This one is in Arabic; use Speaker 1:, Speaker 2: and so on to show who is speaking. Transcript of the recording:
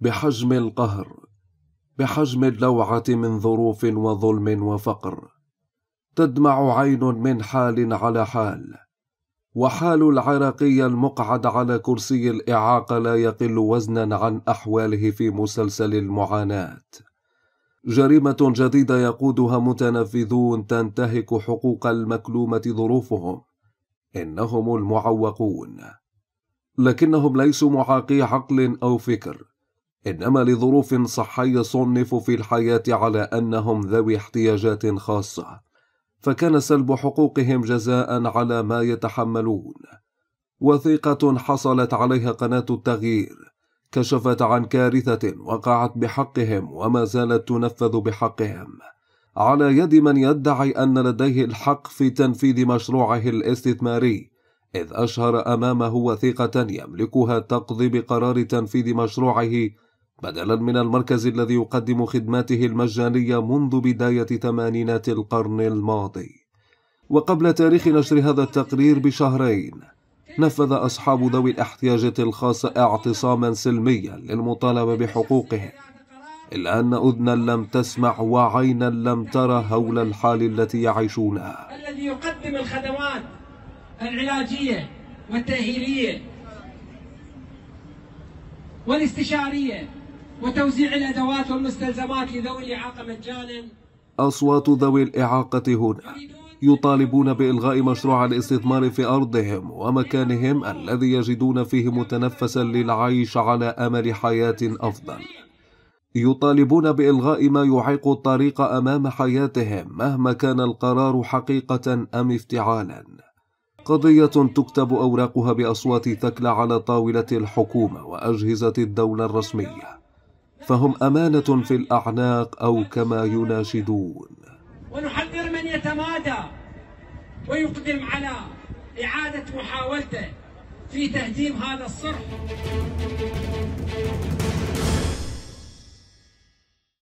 Speaker 1: بحجم القهر بحجم اللوعه من ظروف وظلم وفقر تدمع عين من حال على حال وحال العراقي المقعد على كرسي الاعاقه لا يقل وزنا عن احواله في مسلسل المعاناه جريمه جديده يقودها متنفذون تنتهك حقوق المكلومه ظروفهم انهم المعوقون لكنهم ليسوا معاقي عقل او فكر إنما لظروف صحية صنفوا في الحياة على أنهم ذوي احتياجات خاصة فكان سلب حقوقهم جزاء على ما يتحملون وثيقة حصلت عليها قناة التغيير كشفت عن كارثة وقعت بحقهم وما زالت تنفذ بحقهم على يد من يدعي أن لديه الحق في تنفيذ مشروعه الاستثماري إذ أشهر أمامه وثيقة يملكها تقضي بقرار تنفيذ مشروعه بدلا من المركز الذي يقدم خدماته المجانية منذ بداية ثمانينات القرن الماضي. وقبل تاريخ نشر هذا التقرير بشهرين، نفذ أصحاب ذوي الاحتياجات الخاصة اعتصاما سلميا للمطالبة بحقوقهم. إلا أن أذنا لم تسمع وعينا لم ترى هول الحال التي يعيشونها.
Speaker 2: الذي يقدم الخدمات العلاجية والتأهيلية والاستشارية وتوزيع الأدوات والمستلزمات لذوي الإعاقة مجانا
Speaker 1: أصوات ذوي الإعاقة هنا يطالبون بإلغاء مشروع الاستثمار في أرضهم ومكانهم الذي يجدون فيه متنفسا للعيش على أمل حياة أفضل يطالبون بإلغاء ما يعيق الطريق أمام حياتهم مهما كان القرار حقيقة أم افتعالا قضية تكتب أوراقها بأصوات ثكلى على طاولة الحكومة وأجهزة الدولة الرسمية فهم أمانة في الأعناق أو كما يناشدون
Speaker 2: ونحذر من يتمادى ويقدم على إعادة محاولته في تهديم هذا الصرح